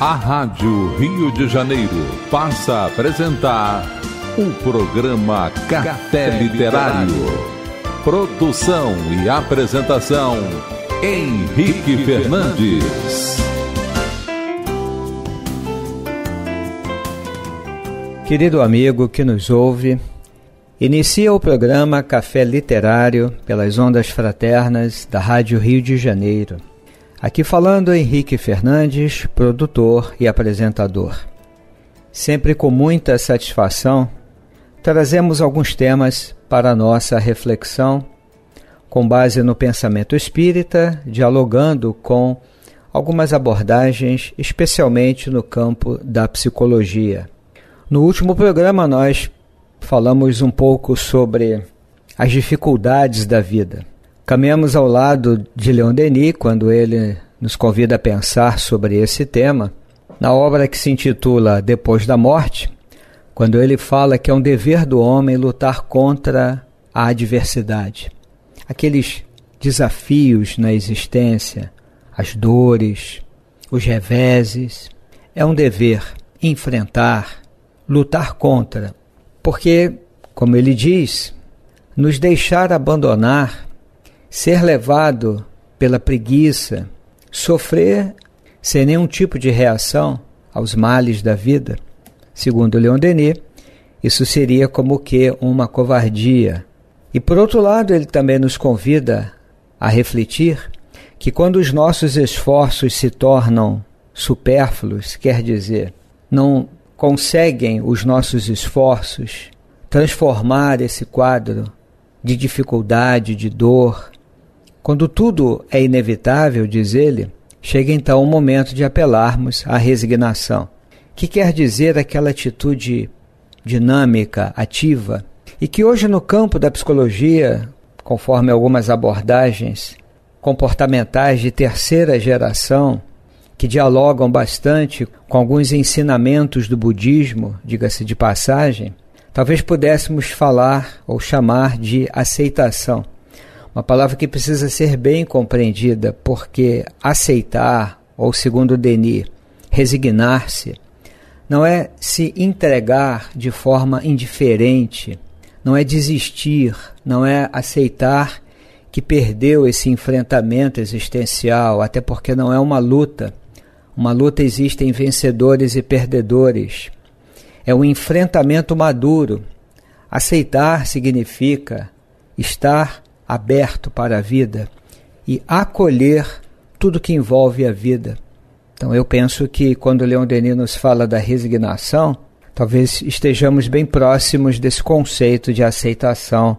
A Rádio Rio de Janeiro passa a apresentar o programa Café Literário. Produção e apresentação Henrique Fernandes. Querido amigo que nos ouve, inicia o programa Café Literário pelas ondas fraternas da Rádio Rio de Janeiro Aqui falando Henrique Fernandes, produtor e apresentador. Sempre com muita satisfação, trazemos alguns temas para nossa reflexão, com base no pensamento espírita, dialogando com algumas abordagens, especialmente no campo da psicologia. No último programa, nós falamos um pouco sobre as dificuldades da vida. Caminhamos ao lado de Leon Denis quando ele nos convida a pensar sobre esse tema, na obra que se intitula Depois da Morte, quando ele fala que é um dever do homem lutar contra a adversidade, aqueles desafios na existência, as dores, os reveses. É um dever enfrentar, lutar contra, porque, como ele diz, nos deixar abandonar ser levado pela preguiça, sofrer sem nenhum tipo de reação aos males da vida, segundo Leon Denis, isso seria como que uma covardia. E por outro lado, ele também nos convida a refletir que quando os nossos esforços se tornam supérfluos, quer dizer, não conseguem os nossos esforços transformar esse quadro de dificuldade, de dor, quando tudo é inevitável, diz ele, chega então o momento de apelarmos à resignação, que quer dizer aquela atitude dinâmica, ativa, e que hoje no campo da psicologia, conforme algumas abordagens comportamentais de terceira geração, que dialogam bastante com alguns ensinamentos do budismo, diga-se de passagem, talvez pudéssemos falar ou chamar de aceitação. Uma palavra que precisa ser bem compreendida, porque aceitar, ou segundo Denis, resignar-se, não é se entregar de forma indiferente, não é desistir, não é aceitar que perdeu esse enfrentamento existencial, até porque não é uma luta. Uma luta existem vencedores e perdedores. É um enfrentamento maduro. Aceitar significa estar aberto para a vida e acolher tudo que envolve a vida. Então eu penso que quando Leon Denis nos fala da resignação, talvez estejamos bem próximos desse conceito de aceitação,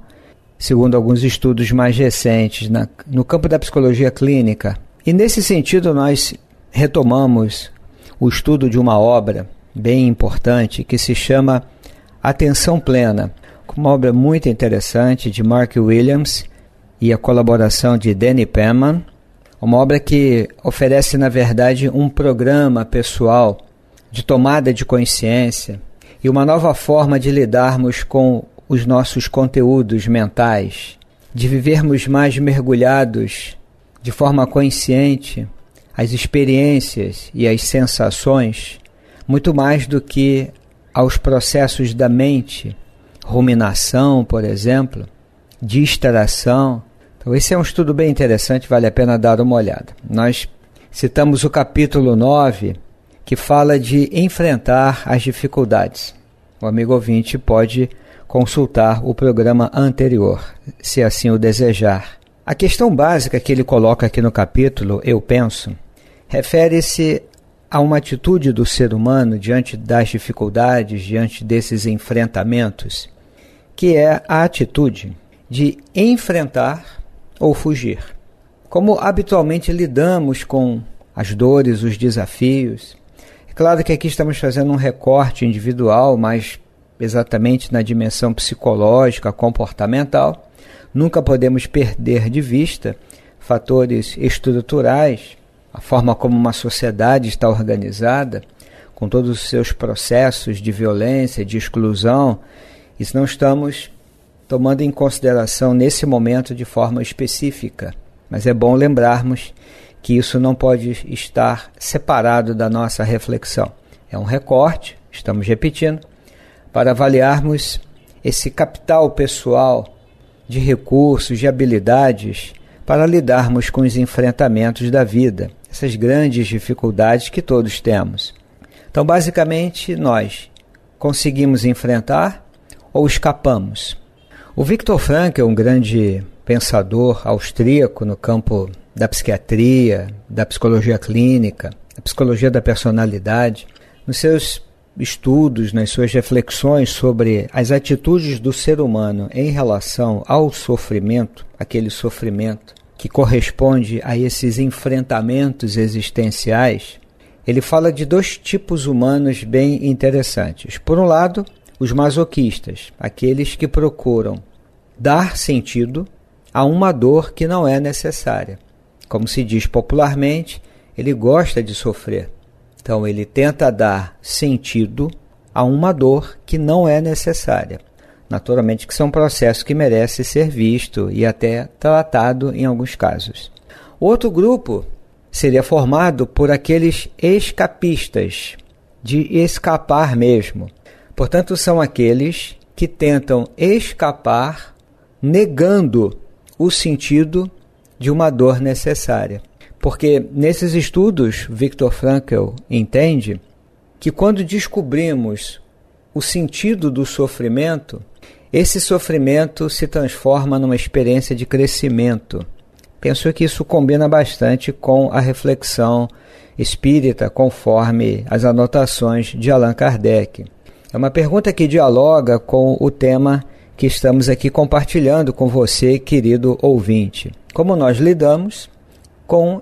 segundo alguns estudos mais recentes na, no campo da psicologia clínica. E nesse sentido nós retomamos o estudo de uma obra bem importante que se chama Atenção Plena, uma obra muito interessante de Mark Williams, e a colaboração de Danny Pemman, uma obra que oferece, na verdade, um programa pessoal de tomada de consciência e uma nova forma de lidarmos com os nossos conteúdos mentais, de vivermos mais mergulhados de forma consciente as experiências e as sensações, muito mais do que aos processos da mente, ruminação, por exemplo, distração então, esse é um estudo bem interessante, vale a pena dar uma olhada. Nós citamos o capítulo 9, que fala de enfrentar as dificuldades. O amigo ouvinte pode consultar o programa anterior, se assim o desejar. A questão básica que ele coloca aqui no capítulo, eu penso, refere-se a uma atitude do ser humano diante das dificuldades, diante desses enfrentamentos, que é a atitude de enfrentar ou fugir. Como habitualmente lidamos com as dores, os desafios. É claro que aqui estamos fazendo um recorte individual, mas exatamente na dimensão psicológica, comportamental. Nunca podemos perder de vista fatores estruturais, a forma como uma sociedade está organizada, com todos os seus processos de violência, de exclusão, e se não estamos tomando em consideração nesse momento de forma específica. Mas é bom lembrarmos que isso não pode estar separado da nossa reflexão. É um recorte, estamos repetindo, para avaliarmos esse capital pessoal de recursos, de habilidades para lidarmos com os enfrentamentos da vida, essas grandes dificuldades que todos temos. Então, basicamente, nós conseguimos enfrentar ou escapamos? O Viktor Frankl, é um grande pensador austríaco no campo da psiquiatria, da psicologia clínica, da psicologia da personalidade, nos seus estudos, nas suas reflexões sobre as atitudes do ser humano em relação ao sofrimento, aquele sofrimento que corresponde a esses enfrentamentos existenciais, ele fala de dois tipos humanos bem interessantes. Por um lado, os masoquistas, aqueles que procuram dar sentido a uma dor que não é necessária. Como se diz popularmente, ele gosta de sofrer. Então ele tenta dar sentido a uma dor que não é necessária. Naturalmente que isso é um processo que merece ser visto e até tratado em alguns casos. Outro grupo seria formado por aqueles escapistas, de escapar mesmo, Portanto, são aqueles que tentam escapar negando o sentido de uma dor necessária. Porque nesses estudos, Viktor Frankl entende que quando descobrimos o sentido do sofrimento, esse sofrimento se transforma numa experiência de crescimento. Penso que isso combina bastante com a reflexão espírita, conforme as anotações de Allan Kardec. É uma pergunta que dialoga com o tema que estamos aqui compartilhando com você, querido ouvinte. Como nós lidamos com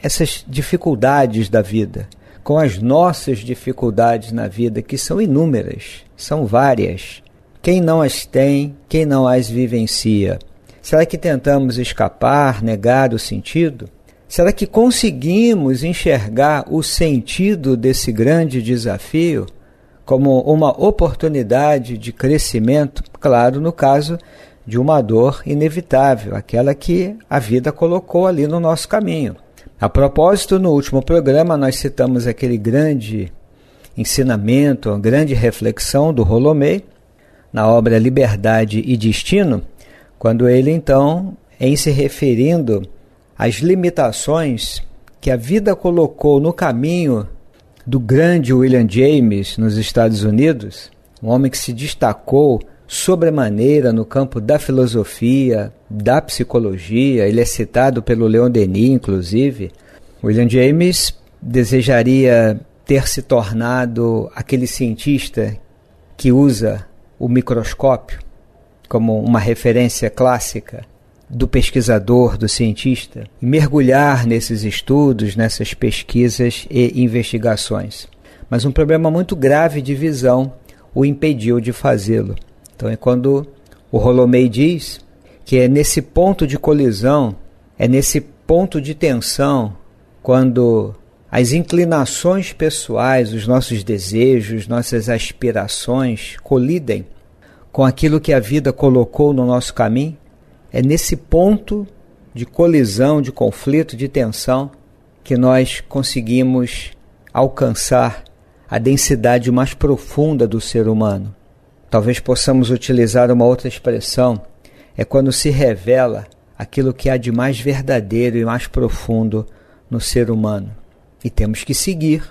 essas dificuldades da vida, com as nossas dificuldades na vida, que são inúmeras, são várias. Quem não as tem, quem não as vivencia? Será que tentamos escapar, negar o sentido? Será que conseguimos enxergar o sentido desse grande desafio? como uma oportunidade de crescimento, claro, no caso de uma dor inevitável, aquela que a vida colocou ali no nosso caminho. A propósito, no último programa nós citamos aquele grande ensinamento, a grande reflexão do Rolomei na obra Liberdade e Destino, quando ele então, em se referindo às limitações que a vida colocou no caminho do grande William James nos Estados Unidos, um homem que se destacou sobremaneira no campo da filosofia, da psicologia, ele é citado pelo Leon Denis, inclusive. William James desejaria ter se tornado aquele cientista que usa o microscópio como uma referência clássica do pesquisador, do cientista, mergulhar nesses estudos, nessas pesquisas e investigações. Mas um problema muito grave de visão o impediu de fazê-lo. Então é quando o Rolomei diz que é nesse ponto de colisão, é nesse ponto de tensão, quando as inclinações pessoais, os nossos desejos, nossas aspirações colidem com aquilo que a vida colocou no nosso caminho, é nesse ponto de colisão, de conflito, de tensão, que nós conseguimos alcançar a densidade mais profunda do ser humano. Talvez possamos utilizar uma outra expressão, é quando se revela aquilo que há de mais verdadeiro e mais profundo no ser humano. E temos que seguir.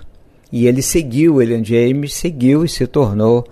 E ele seguiu, William James seguiu e se tornou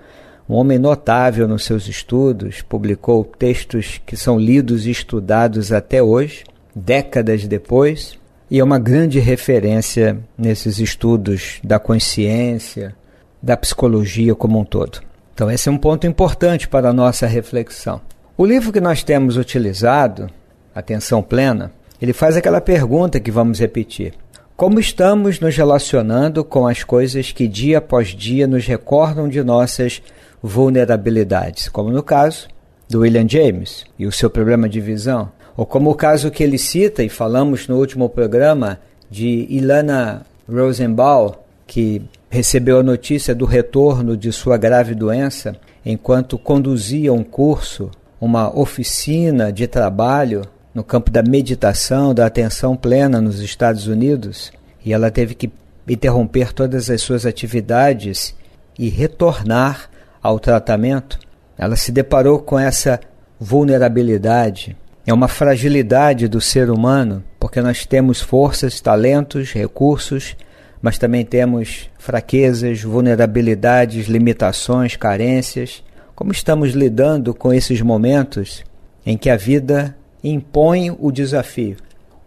um homem notável nos seus estudos, publicou textos que são lidos e estudados até hoje, décadas depois, e é uma grande referência nesses estudos da consciência, da psicologia como um todo. Então, esse é um ponto importante para a nossa reflexão. O livro que nós temos utilizado, Atenção Plena, ele faz aquela pergunta que vamos repetir. Como estamos nos relacionando com as coisas que dia após dia nos recordam de nossas vulnerabilidades, como no caso do William James e o seu problema de visão, ou como o caso que ele cita e falamos no último programa de Ilana Rosenbaum, que recebeu a notícia do retorno de sua grave doença enquanto conduzia um curso, uma oficina de trabalho no campo da meditação, da atenção plena nos Estados Unidos, e ela teve que interromper todas as suas atividades e retornar ao tratamento, ela se deparou com essa vulnerabilidade, é uma fragilidade do ser humano, porque nós temos forças, talentos, recursos, mas também temos fraquezas, vulnerabilidades, limitações, carências. Como estamos lidando com esses momentos em que a vida impõe o desafio?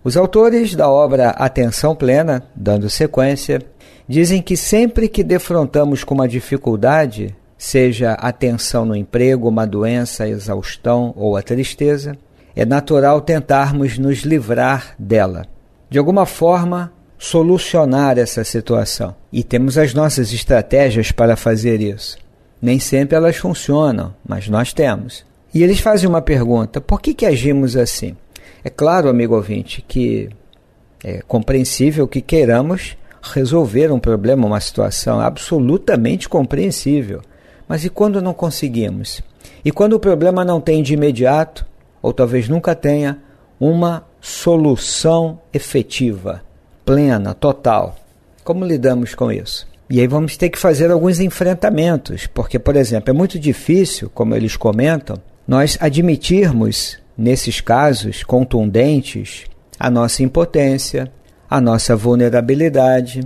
Os autores da obra Atenção Plena, dando sequência, dizem que sempre que defrontamos com uma dificuldade, seja a tensão no emprego, uma doença, a exaustão ou a tristeza, é natural tentarmos nos livrar dela. De alguma forma, solucionar essa situação. E temos as nossas estratégias para fazer isso. Nem sempre elas funcionam, mas nós temos. E eles fazem uma pergunta: por que, que agimos assim? É claro, amigo ouvinte, que é compreensível que queiramos resolver um problema, uma situação absolutamente compreensível. Mas e quando não conseguimos? E quando o problema não tem de imediato, ou talvez nunca tenha, uma solução efetiva, plena, total? Como lidamos com isso? E aí vamos ter que fazer alguns enfrentamentos, porque, por exemplo, é muito difícil, como eles comentam, nós admitirmos, nesses casos contundentes, a nossa impotência, a nossa vulnerabilidade,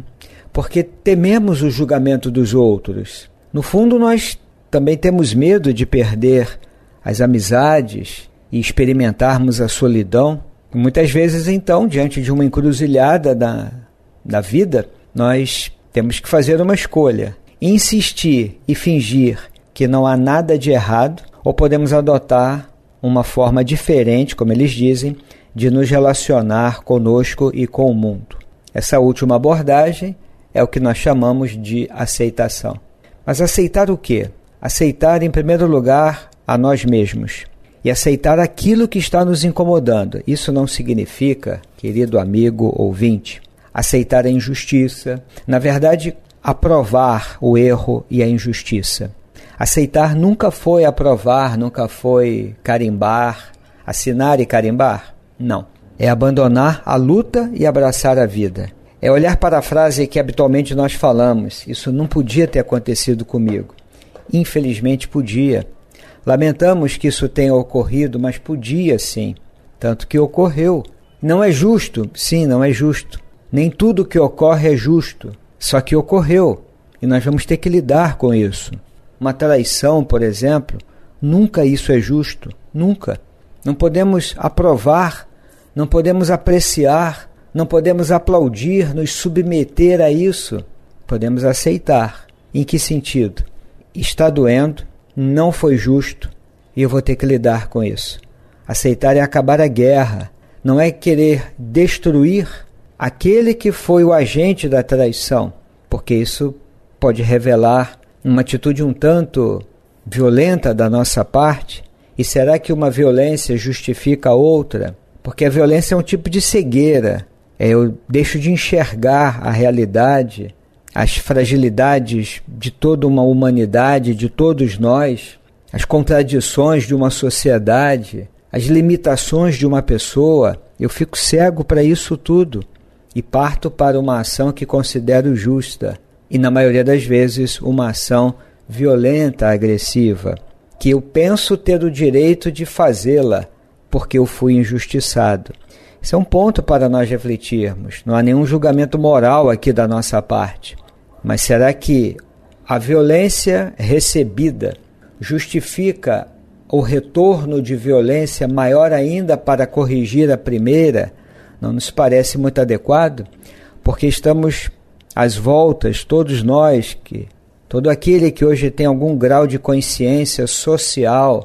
porque tememos o julgamento dos outros. No fundo, nós também temos medo de perder as amizades e experimentarmos a solidão. muitas vezes, então, diante de uma encruzilhada da, da vida, nós temos que fazer uma escolha: insistir e fingir que não há nada de errado, ou podemos adotar uma forma diferente, como eles dizem, de nos relacionar conosco e com o mundo. Essa última abordagem é o que nós chamamos de aceitação. Mas aceitar o quê? Aceitar, em primeiro lugar, a nós mesmos e aceitar aquilo que está nos incomodando. Isso não significa, querido amigo ouvinte, aceitar a injustiça, na verdade, aprovar o erro e a injustiça. Aceitar nunca foi aprovar, nunca foi carimbar, assinar e carimbar. Não. É abandonar a luta e abraçar a vida é olhar para a frase que habitualmente nós falamos: Isso não podia ter acontecido comigo. Infelizmente, podia. Lamentamos que isso tenha ocorrido, mas podia sim. Tanto que ocorreu. Não é justo, sim, não é justo. Nem tudo que ocorre é justo. Só que ocorreu e nós vamos ter que lidar com isso. Uma traição, por exemplo, nunca isso é justo. Nunca. Não podemos aprovar, não podemos apreciar não podemos aplaudir, nos submeter a isso. Podemos aceitar. Em que sentido? Está doendo, não foi justo e eu vou ter que lidar com isso. Aceitar é acabar a guerra. Não é querer destruir aquele que foi o agente da traição, porque isso pode revelar uma atitude um tanto violenta da nossa parte? E será que uma violência justifica a outra? Porque a violência é um tipo de cegueira. É, eu deixo de enxergar a realidade, as fragilidades de toda uma humanidade, de todos nós, as contradições de uma sociedade, as limitações de uma pessoa, eu fico cego para isso tudo e parto para uma ação que considero justa e, na maioria das vezes, uma ação violenta, agressiva, que eu penso ter o direito de fazê-la porque eu fui injustiçado. Isso é um ponto para nós refletirmos. Não há nenhum julgamento moral aqui da nossa parte. Mas será que a violência recebida justifica o retorno de violência maior ainda para corrigir a primeira? Não nos parece muito adequado, porque estamos às voltas, todos nós que todo aquele que hoje tem algum grau de consciência social,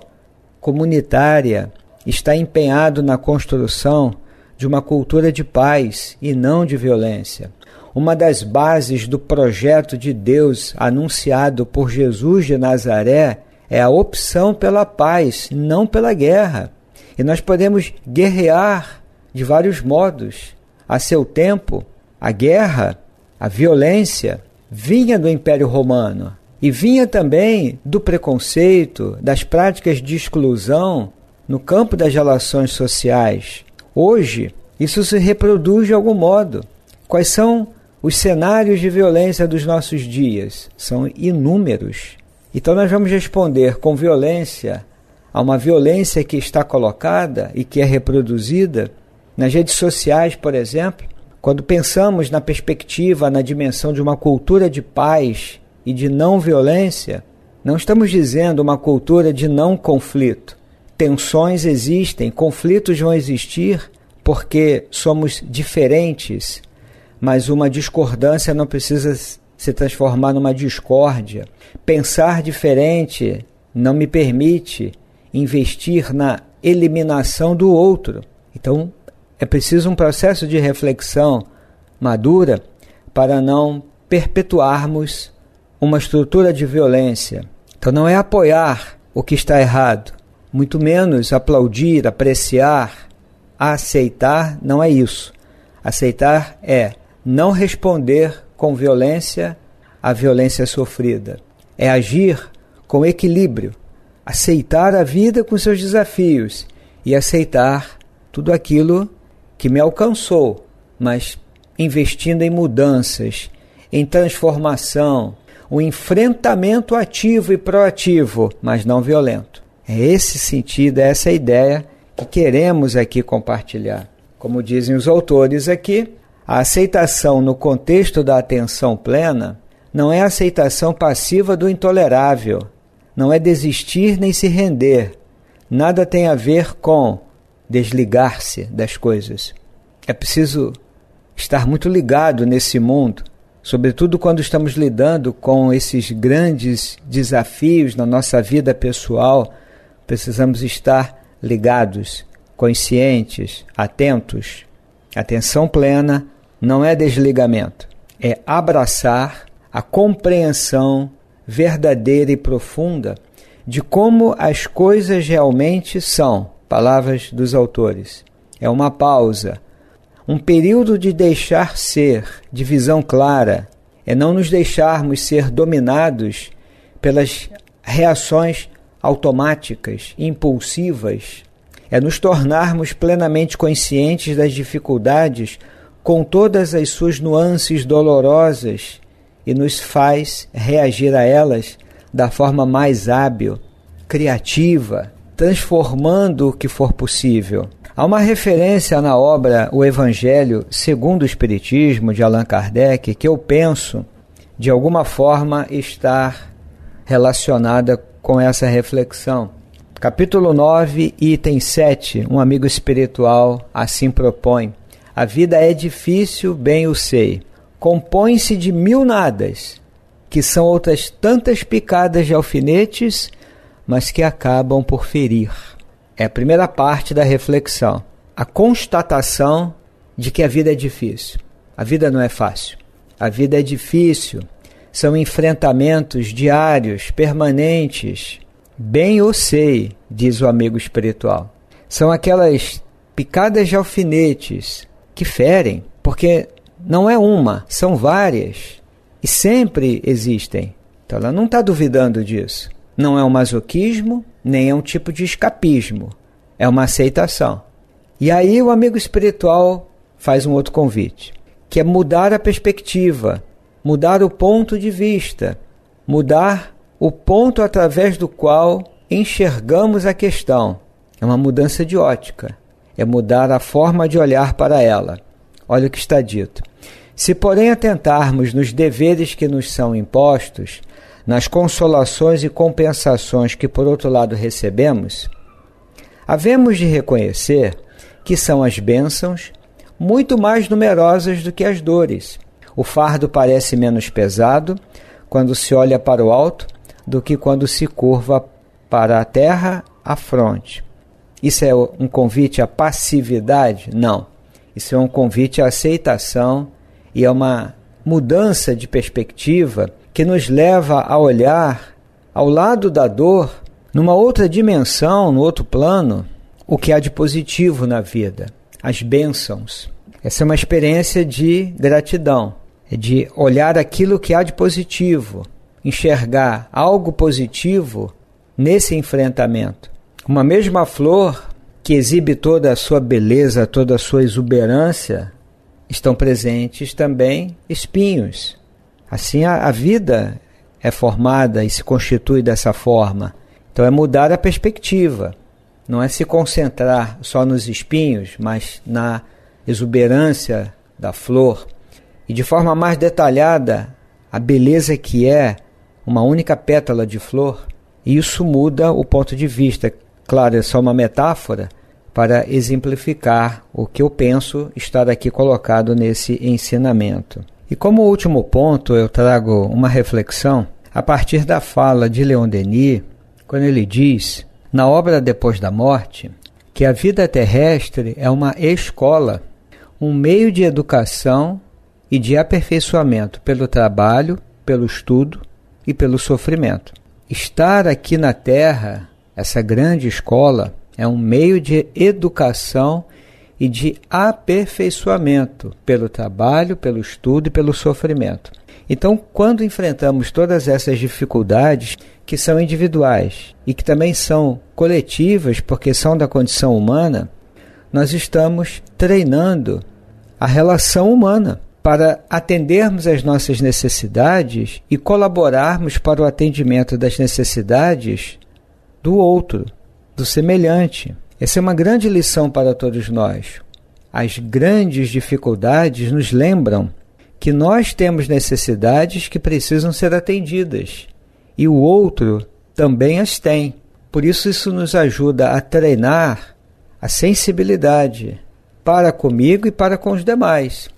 comunitária, está empenhado na construção de uma cultura de paz e não de violência. Uma das bases do projeto de Deus anunciado por Jesus de Nazaré é a opção pela paz, não pela guerra. E nós podemos guerrear de vários modos. A seu tempo, a guerra, a violência, vinha do Império Romano e vinha também do preconceito, das práticas de exclusão no campo das relações sociais. Hoje, isso se reproduz de algum modo. Quais são os cenários de violência dos nossos dias? São inúmeros. Então, nós vamos responder com violência a uma violência que está colocada e que é reproduzida nas redes sociais, por exemplo. Quando pensamos na perspectiva, na dimensão de uma cultura de paz e de não violência, não estamos dizendo uma cultura de não conflito, Tensões existem, conflitos vão existir porque somos diferentes, mas uma discordância não precisa se transformar numa discórdia. Pensar diferente não me permite investir na eliminação do outro. Então, é preciso um processo de reflexão madura para não perpetuarmos uma estrutura de violência. Então, não é apoiar o que está errado, muito menos aplaudir, apreciar, aceitar não é isso. Aceitar é não responder com violência à violência sofrida. É agir com equilíbrio, aceitar a vida com seus desafios e aceitar tudo aquilo que me alcançou, mas investindo em mudanças, em transformação, um enfrentamento ativo e proativo, mas não violento. É esse sentido, é essa ideia que queremos aqui compartilhar. Como dizem os autores aqui, a aceitação no contexto da atenção plena não é aceitação passiva do intolerável, não é desistir nem se render. Nada tem a ver com desligar-se das coisas. É preciso estar muito ligado nesse mundo, sobretudo quando estamos lidando com esses grandes desafios na nossa vida pessoal, precisamos estar ligados, conscientes, atentos. Atenção plena não é desligamento, é abraçar a compreensão verdadeira e profunda de como as coisas realmente são. Palavras dos autores. É uma pausa, um período de deixar ser, de visão clara, é não nos deixarmos ser dominados pelas reações automáticas, impulsivas, é nos tornarmos plenamente conscientes das dificuldades com todas as suas nuances dolorosas e nos faz reagir a elas da forma mais hábil, criativa, transformando o que for possível. Há uma referência na obra O Evangelho segundo o Espiritismo de Allan Kardec que eu penso de alguma forma estar relacionada com essa reflexão. Capítulo 9, item 7. Um amigo espiritual assim propõe: A vida é difícil, bem o sei. Compõe-se de mil nadas, que são outras tantas picadas de alfinetes, mas que acabam por ferir. É a primeira parte da reflexão. A constatação de que a vida é difícil. A vida não é fácil. A vida é difícil. São enfrentamentos diários, permanentes. Bem eu sei, diz o amigo espiritual. São aquelas picadas de alfinetes que ferem, porque não é uma, são várias e sempre existem. Então ela não está duvidando disso. Não é um masoquismo, nem é um tipo de escapismo, é uma aceitação. E aí o amigo espiritual faz um outro convite, que é mudar a perspectiva mudar o ponto de vista, mudar o ponto através do qual enxergamos a questão. É uma mudança de ótica, é mudar a forma de olhar para ela. Olha o que está dito. Se, porém, atentarmos nos deveres que nos são impostos, nas consolações e compensações que, por outro lado, recebemos, havemos de reconhecer que são as bênçãos muito mais numerosas do que as dores o fardo parece menos pesado quando se olha para o alto do que quando se curva para a terra à fronte. Isso é um convite à passividade? Não. Isso é um convite à aceitação e é uma mudança de perspectiva que nos leva a olhar ao lado da dor, numa outra dimensão, no outro plano, o que há de positivo na vida, as bênçãos. Essa é uma experiência de gratidão de olhar aquilo que há de positivo, enxergar algo positivo nesse enfrentamento. Uma mesma flor que exibe toda a sua beleza, toda a sua exuberância, estão presentes também espinhos. Assim a, a vida é formada e se constitui dessa forma. Então é mudar a perspectiva, não é se concentrar só nos espinhos, mas na exuberância da flor e de forma mais detalhada a beleza que é uma única pétala de flor, isso muda o ponto de vista. Claro, é só uma metáfora para exemplificar o que eu penso estar aqui colocado nesse ensinamento. E como último ponto, eu trago uma reflexão a partir da fala de Leon Denis, quando ele diz, na obra Depois da Morte, que a vida terrestre é uma escola, um meio de educação e de aperfeiçoamento pelo trabalho, pelo estudo e pelo sofrimento. Estar aqui na Terra, essa grande escola, é um meio de educação e de aperfeiçoamento pelo trabalho, pelo estudo e pelo sofrimento. Então, quando enfrentamos todas essas dificuldades, que são individuais e que também são coletivas, porque são da condição humana, nós estamos treinando a relação humana para atendermos às nossas necessidades e colaborarmos para o atendimento das necessidades do outro, do semelhante. Essa é uma grande lição para todos nós. As grandes dificuldades nos lembram que nós temos necessidades que precisam ser atendidas e o outro também as tem. Por isso, isso nos ajuda a treinar a sensibilidade para comigo e para com os demais.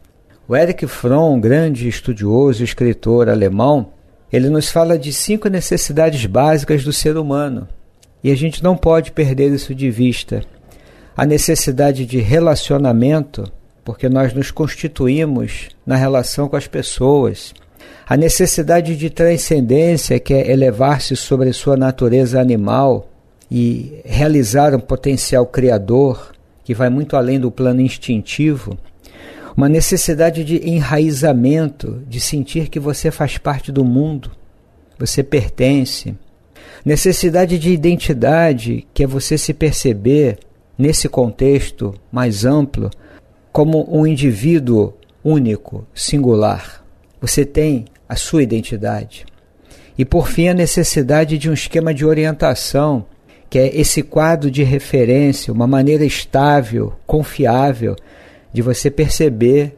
O Eric Fromm, grande estudioso e escritor alemão, ele nos fala de cinco necessidades básicas do ser humano e a gente não pode perder isso de vista. A necessidade de relacionamento, porque nós nos constituímos na relação com as pessoas. A necessidade de transcendência, que é elevar-se sobre sua natureza animal e realizar um potencial criador que vai muito além do plano instintivo uma necessidade de enraizamento, de sentir que você faz parte do mundo, você pertence. Necessidade de identidade, que é você se perceber nesse contexto mais amplo como um indivíduo único, singular. Você tem a sua identidade. E por fim, a necessidade de um esquema de orientação, que é esse quadro de referência, uma maneira estável, confiável de você perceber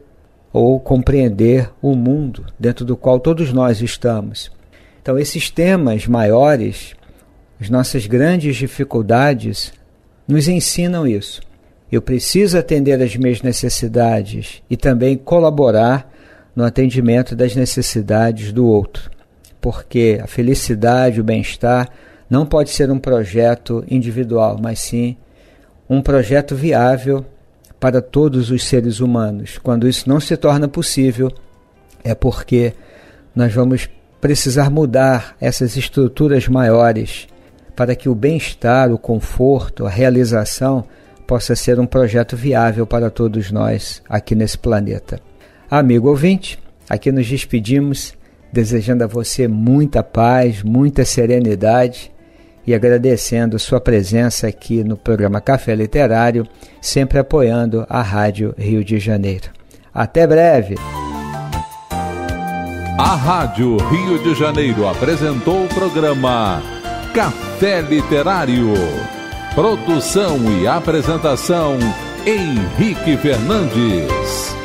ou compreender o mundo dentro do qual todos nós estamos. Então, esses temas maiores, as nossas grandes dificuldades, nos ensinam isso. Eu preciso atender às minhas necessidades e também colaborar no atendimento das necessidades do outro, porque a felicidade, o bem-estar, não pode ser um projeto individual, mas sim um projeto viável para todos os seres humanos. Quando isso não se torna possível, é porque nós vamos precisar mudar essas estruturas maiores para que o bem-estar, o conforto, a realização possa ser um projeto viável para todos nós aqui nesse planeta. Amigo ouvinte, aqui nos despedimos, desejando a você muita paz, muita serenidade e agradecendo sua presença aqui no programa Café Literário, sempre apoiando a Rádio Rio de Janeiro. Até breve! A Rádio Rio de Janeiro apresentou o programa Café Literário. Produção e apresentação Henrique Fernandes.